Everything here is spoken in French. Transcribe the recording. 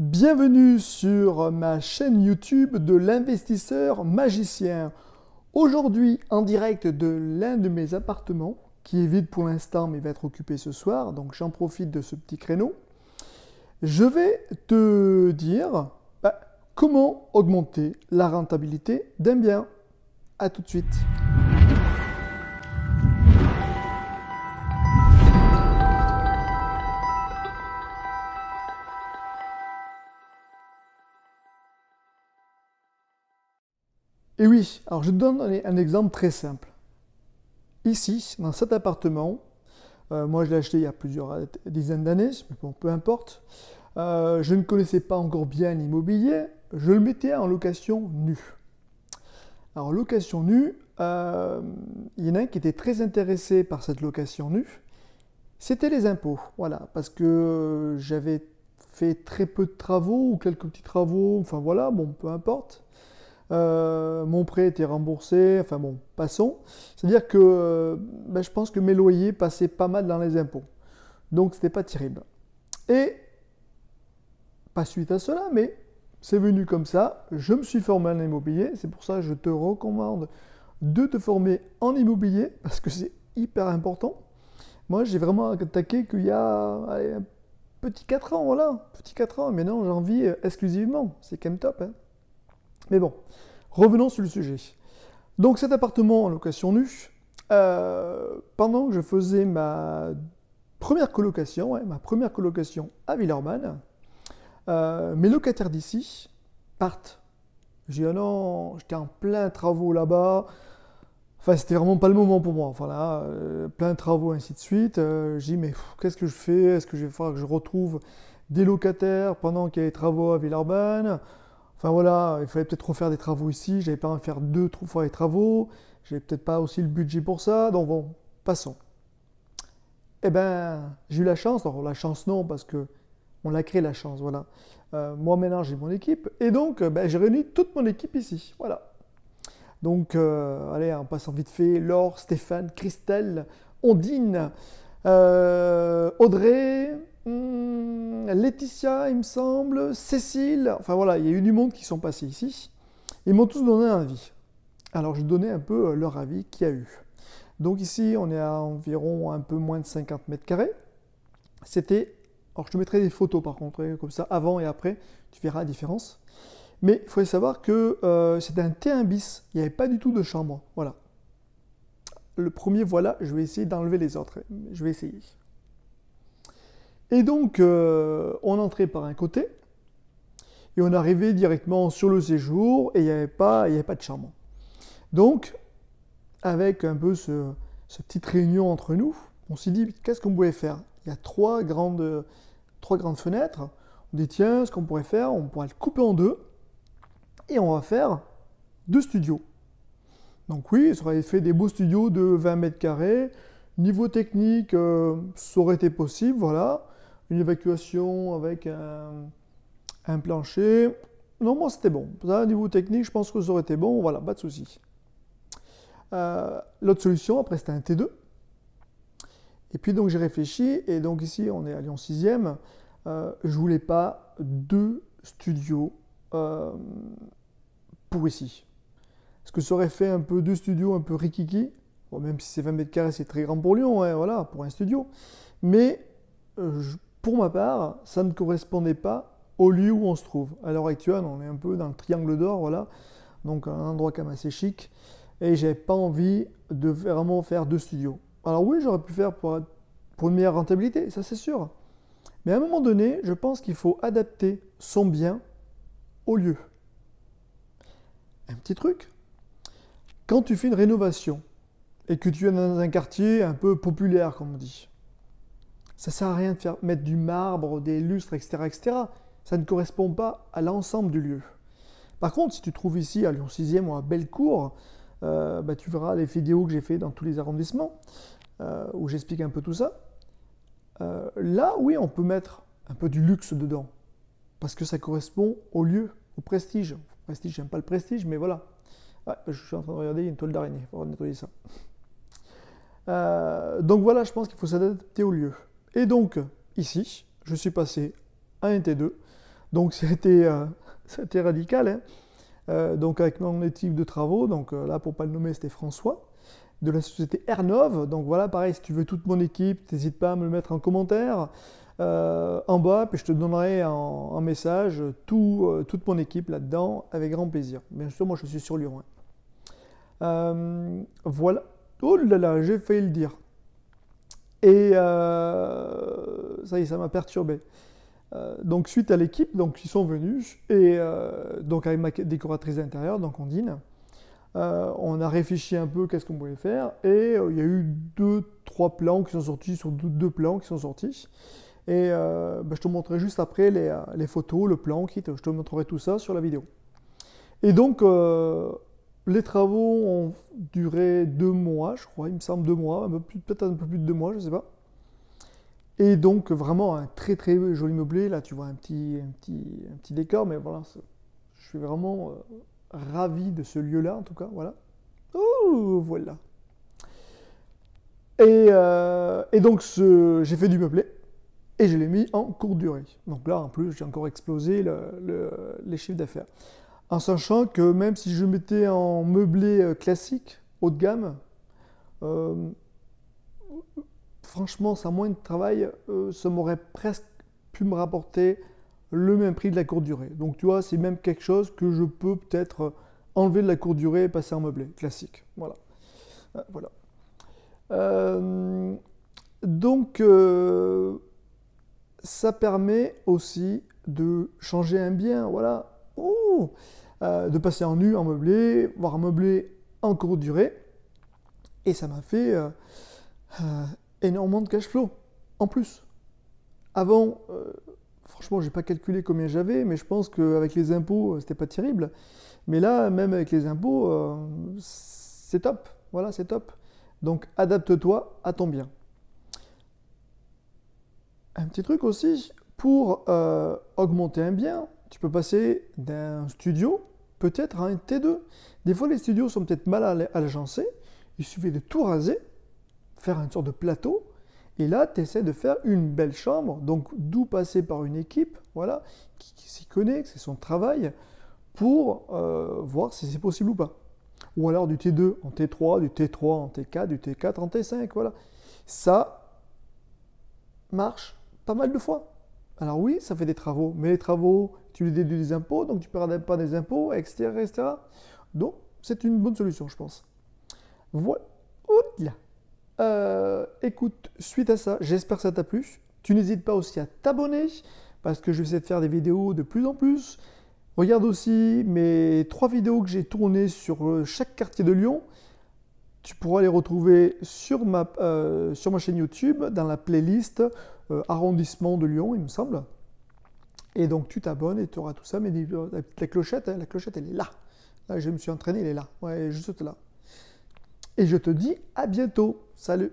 Bienvenue sur ma chaîne YouTube de l'investisseur magicien. Aujourd'hui en direct de l'un de mes appartements, qui est vide pour l'instant mais va être occupé ce soir, donc j'en profite de ce petit créneau. Je vais te dire bah, comment augmenter la rentabilité d'un bien. A tout de suite. Et oui, alors je te donne un exemple très simple. Ici, dans cet appartement, euh, moi je l'ai acheté il y a plusieurs euh, dizaines d'années, mais bon, peu importe. Euh, je ne connaissais pas encore bien l'immobilier, je le mettais en location nue. Alors location nue, il y en a un qui était très intéressé par cette location nue, c'était les impôts, voilà, parce que j'avais fait très peu de travaux ou quelques petits travaux, enfin voilà, bon, peu importe. Euh, mon prêt était remboursé, enfin bon, passons. C'est-à-dire que euh, ben, je pense que mes loyers passaient pas mal dans les impôts. Donc c'était pas terrible. Et, pas suite à cela, mais c'est venu comme ça, je me suis formé en immobilier, c'est pour ça que je te recommande de te former en immobilier, parce que c'est hyper important. Moi, j'ai vraiment attaqué qu'il y a un petit 4 ans, voilà, petit 4 ans, mais non, j'en vis euh, exclusivement, c'est quand même top. Hein. Mais bon, revenons sur le sujet. Donc cet appartement en location nue, euh, pendant que je faisais ma première colocation, ma première colocation à Villeurbanne, euh, mes locataires d'ici partent. J'ai dit ah non, j'étais en plein travaux là-bas. Enfin, c'était vraiment pas le moment pour moi. Enfin euh, plein de travaux, ainsi de suite. Je j'ai mais qu'est-ce que je fais Est-ce que je vais falloir que je retrouve des locataires pendant qu'il y a les travaux à Villeurbanne Enfin voilà, il fallait peut-être refaire des travaux ici, j'avais pas de faire deux trois fois les travaux, j'avais peut-être pas aussi le budget pour ça, donc bon, passons. Eh ben, j'ai eu la chance, alors la chance non, parce que on l'a créé la chance, voilà. Euh, moi maintenant j'ai mon équipe, et donc euh, ben, j'ai réuni toute mon équipe ici, voilà. Donc, on euh, allez, en passant vite fait, Laure, Stéphane, Christelle, Ondine, Audrey, Laetitia, il me semble, Cécile, enfin voilà, il y a eu du monde qui sont passés ici. Ils m'ont tous donné un avis. Alors je donnais un peu euh, leur avis qu'il y a eu. Donc ici, on est à environ un peu moins de 50 mètres carrés. C'était, alors je te mettrai des photos par contre, hein, comme ça, avant et après, tu verras la différence. Mais il faut savoir que euh, c'était un T1 bis, il n'y avait pas du tout de chambre, voilà. Le premier, voilà, je vais essayer d'enlever les autres, je vais essayer. Et donc, euh, on entrait par un côté, et on arrivait directement sur le séjour, et il n'y avait, pas, avait pas de charmant. Donc, avec un peu cette petite réunion entre nous, on s'est dit, qu'est-ce qu'on pouvait faire Il y a trois grandes, trois grandes fenêtres. On dit, tiens, ce qu'on pourrait faire, on pourrait le couper en deux, et on va faire deux studios. Donc oui, ça aurait fait des beaux studios de 20 mètres carrés. Niveau technique, euh, ça aurait été possible, voilà une évacuation avec un, plancher. Non, moi c'était bon. Ça, niveau technique, je pense que ça aurait été bon. Voilà, pas de souci. Euh, l'autre solution, après, c'était un T2. Et puis donc j'ai réfléchi, et donc ici on est à Lyon 6e, euh, je voulais pas deux studios euh, pour ici. Est-ce que ça aurait fait un peu deux studios un peu rikiki Même si c'est 20 mètres carrés, c'est très grand pour Lyon, et hein, voilà, pour un studio. Mais pour ma part, ça ne correspondait pas au lieu où on se trouve. À l'heure actuelle, on est un peu dans le triangle d'or, voilà, donc un endroit quand même assez chic, et n'avais pas envie de vraiment faire deux studios. Alors oui, j'aurais pu faire pour, pour une meilleure rentabilité, ça c'est sûr. Mais à un moment donné, je pense qu'il faut adapter son bien au lieu. Un petit truc, quand tu fais une rénovation et que tu es dans un quartier un peu populaire, comme on dit, ça sert à rien de faire mettre du marbre, des lustres, etc., Ça ne correspond pas à l'ensemble du lieu. Par contre, si tu trouves ici à Lyon 6e ou à Bellecour, euh, bah, tu verras les vidéos que j'ai fait dans tous les arrondissements euh, où j'explique un peu tout ça. Euh, là, oui, on peut mettre un peu du luxe dedans parce que ça correspond au lieu, au prestige. Prestige, j'aime pas le prestige, mais voilà. Ah, bah, je suis en train de regarder, une toile d'araignée, il faut nettoyer ça. donc voilà, je pense qu'il faut s'adapter au lieu. Et donc, ici, je suis passé à un T2. Donc, euh, c'était radical. Hein. Euh, donc, avec mon équipe de travaux, donc euh, là, pour ne pas le nommer, c'était François, de la société Ernov. Donc, voilà, pareil, si tu veux toute mon équipe, n'hésite pas à me le mettre en commentaire. en bas, puis je te donnerai un message toute mon équipe là-dedans avec grand plaisir. Bien sûr, moi je suis sur Lyon. Hein. voilà. Oh là là, j'ai failli le dire. Et euh, ça y est, ça m'a perturbé. Euh, donc suite à l'équipe, donc ils sont venus et euh, donc avec ma décoratrice d'intérieur, donc Ondine, on a réfléchi un peu qu'est-ce qu'on pouvait faire et il y a eu deux, trois plans qui sont sortis sur deux, plans qui sont sortis. Et bah, je te montrerai juste après les, photos, le plan, qui je te montrerai tout ça sur la vidéo. Et donc les travaux ont duré deux mois, je crois, il me semble deux mois, peut-être un peu plus de deux mois, je ne sais pas. Et donc vraiment un très très joli meublé, là tu vois un petit, un petit, un petit décor, mais voilà, je suis vraiment euh, ravi de ce lieu-là en tout cas, voilà. Oh, voilà. Et, euh, donc j'ai fait du meublé et je l'ai mis en courte durée. Donc là en plus j'ai encore explosé les chiffres d'affaires en sachant que même si je mettais en meublé euh, classique, haut de gamme, euh, franchement, sans moins de travail, euh, ça m'aurait presque pu me rapporter le même prix de la courte durée. Donc tu vois, c'est même quelque chose que je peux peut-être enlever de la courte durée et passer en meublé classique. Voilà. voilà. donc, ça permet aussi de changer un bien. Voilà, euh, de passer en nu, en meublé, voire en meublé en courte durée. Et ça m'a fait euh, euh, énormément de cash flow en plus. Avant, franchement, j'ai pas calculé combien j'avais, mais je pense qu'avec les impôts, c'était pas terrible. Mais là, même avec les impôts, c'est top. Voilà, c'est top. Donc adapte-toi à ton bien. Un petit truc aussi, pour augmenter un bien, tu peux passer d'un studio peut-être à un T2. Des fois, les studios sont peut-être mal à agencés. Il suffit de tout raser, faire une sorte de plateau, et là, tu essaies de faire une belle chambre, donc d'où passer par une équipe, voilà, qui, s'y connaît, c'est son travail, pour euh, voir si c'est possible ou pas. Ou alors du T2 en T3, du T3 en T4, du T4 en T5, voilà. Ça marche pas mal de fois. Alors oui, ça fait des travaux, mais les travaux, tu les déduis des impôts, donc tu ne paieras pas des impôts, etc. etc. Donc, c'est une bonne solution, je pense. Voilà. Euh, écoute, suite à ça, j'espère que ça t'a plu. Tu n'hésites pas aussi à t'abonner, parce que je vais essayer de faire des vidéos de plus en plus. Regarde aussi mes trois vidéos que j'ai tournées sur euh, chaque quartier de Lyon. Tu pourras les retrouver sur ma, euh, sur ma chaîne YouTube dans la playlist euh, arrondissement de Lyon, il me semble. Et donc tu t'abonnes et tu auras tout ça, mais la clochette, hein, la clochette, elle est là. Là, je me suis entraîné, elle est là. Ouais, juste là. Et je te dis à bientôt. Salut